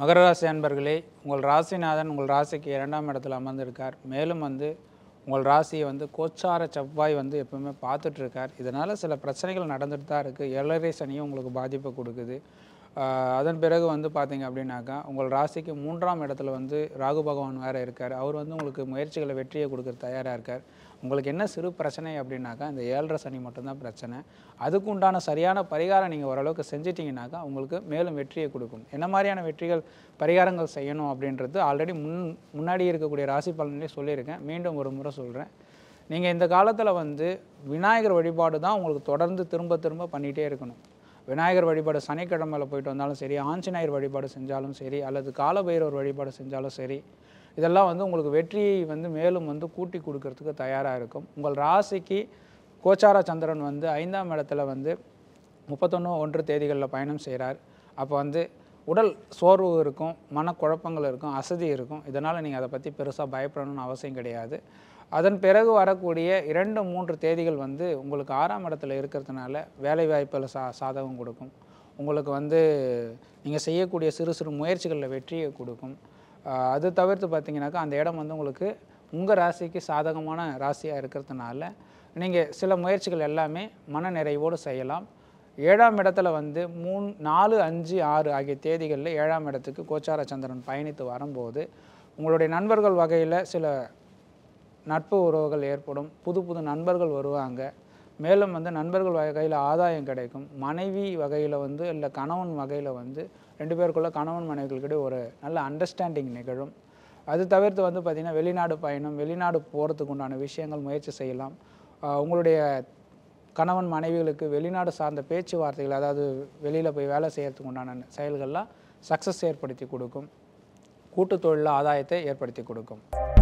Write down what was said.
மகர ராசி அன்பர்களே உங்கள் ராசிநாதன் உங்கள் ராசிக்கு இரண்டாம் இடத்துல அமர்ந்திருக்கார் மேலும் வந்து உங்கள் ராசியை வந்து கோச்சார செவ்வாய் வந்து எப்பவுமே பார்த்துட்ருக்கார் இதனால் சில பிரச்சனைகள் நடந்துட்டு தான் இருக்குது ஏழரை சனியும் உங்களுக்கு பாதிப்பை கொடுக்குது அதன் பிறகு வந்து பார்த்தீங்க அப்படின்னாக்கா உங்கள் ராசிக்கு மூன்றாம் இடத்துல வந்து ராகு பகவான் வேறு இருக்கார் அவர் வந்து உங்களுக்கு முயற்சிகளை வெற்றியை கொடுக்குற தயாராக இருக்கார் உங்களுக்கு என்ன சிறு பிரச்சனை அப்படின்னாக்கா இந்த ஏழரை சனி மட்டும்தான் பிரச்சனை அதுக்கு உண்டான சரியான பரிகாரம் நீங்கள் ஓரளவுக்கு செஞ்சிட்டிங்கனாக்கா உங்களுக்கு மேலும் வெற்றியை கொடுக்கும் என்ன மாதிரியான வெற்றிகள் பரிகாரங்கள் செய்யணும் அப்படின்றது ஆல்ரெடி முன் முன்னாடி இருக்கக்கூடிய ராசி பலன்லேயே சொல்லியிருக்கேன் மீண்டும் ஒரு முறை சொல்கிறேன் நீங்கள் இந்த காலத்தில் வந்து விநாயகர் வழிபாடு தான் உங்களுக்கு தொடர்ந்து திரும்ப திரும்ப பண்ணிகிட்டே இருக்கணும் விநாயகர் வழிபாடு சனிக்கிழமையில் போயிட்டு வந்தாலும் சரி ஆஞ்சநேயர் வழிபாடு செஞ்சாலும் சரி அல்லது காலபைரவர் வழிபாடு செஞ்சாலும் சரி இதெல்லாம் வந்து உங்களுக்கு வெற்றியை வந்து மேலும் வந்து கூட்டி கொடுக்கறதுக்கு தயாராக இருக்கும் உங்கள் ராசிக்கு கோச்சார சந்திரன் வந்து ஐந்தாம் இடத்துல வந்து முப்பத்தொன்று ஒன்று தேதிகளில் பயணம் செய்கிறார் அப்போ வந்து உடல் சோர்வு இருக்கும் மனக்குழப்பங்கள் இருக்கும் அசதி இருக்கும் இதனால் நீங்கள் அதை பற்றி பெருசாக பயப்படணும்னு அவசியம் கிடையாது அதன் பிறகு வரக்கூடிய இரண்டு மூன்று தேதிகள் வந்து உங்களுக்கு ஆறாம் இடத்துல இருக்கிறதுனால வேலை வாய்ப்பில் சா சாதகம் கொடுக்கும் உங்களுக்கு வந்து நீங்கள் செய்யக்கூடிய சிறு சிறு முயற்சிகளில் வெற்றியை கொடுக்கும் அது தவிர்த்து பார்த்திங்கனாக்கா அந்த இடம் வந்து உங்களுக்கு உங்கள் ராசிக்கு சாதகமான ராசியாக இருக்கிறதுனால நீங்கள் சில முயற்சிகள் எல்லாமே மன நிறைவோடு செய்யலாம் ஏழாம் இடத்துல வந்து மூணு நாலு அஞ்சு ஆறு ஆகிய தேதிகளில் ஏழாம் இடத்துக்கு கோச்சார சந்திரன் பயணித்து வரும்போது உங்களுடைய நண்பர்கள் வகையில் சில நட்பு உறவுகள் ஏற்படும் புது புது நண்பர்கள் வருவாங்க மேலும் வந்து நண்பர்கள் வகையில் ஆதாயம் கிடைக்கும் மனைவி வகையில் வந்து இல்லை கணவன் வகையில் வந்து ரெண்டு பேருக்குள்ளே கணவன் மனைவிகளுக்கிடையே ஒரு நல்ல அண்டர்ஸ்டாண்டிங் நிகழும் அது தவிர்த்து வந்து பார்த்திங்கன்னா வெளிநாடு பயணம் வெளிநாடு போகிறதுக்கு உண்டான விஷயங்கள் முயற்சி செய்யலாம் உங்களுடைய கணவன் மனைவிகளுக்கு வெளிநாடு சார்ந்த பேச்சுவார்த்தைகள் அதாவது வெளியில் போய் வேலை செய்கிறதுக்கு உண்டான செயல்கள்லாம் சக்ஸஸ் ஏற்படுத்தி கொடுக்கும் கூட்டு தொழிலில் ஆதாயத்தை ஏற்படுத்தி கொடுக்கும்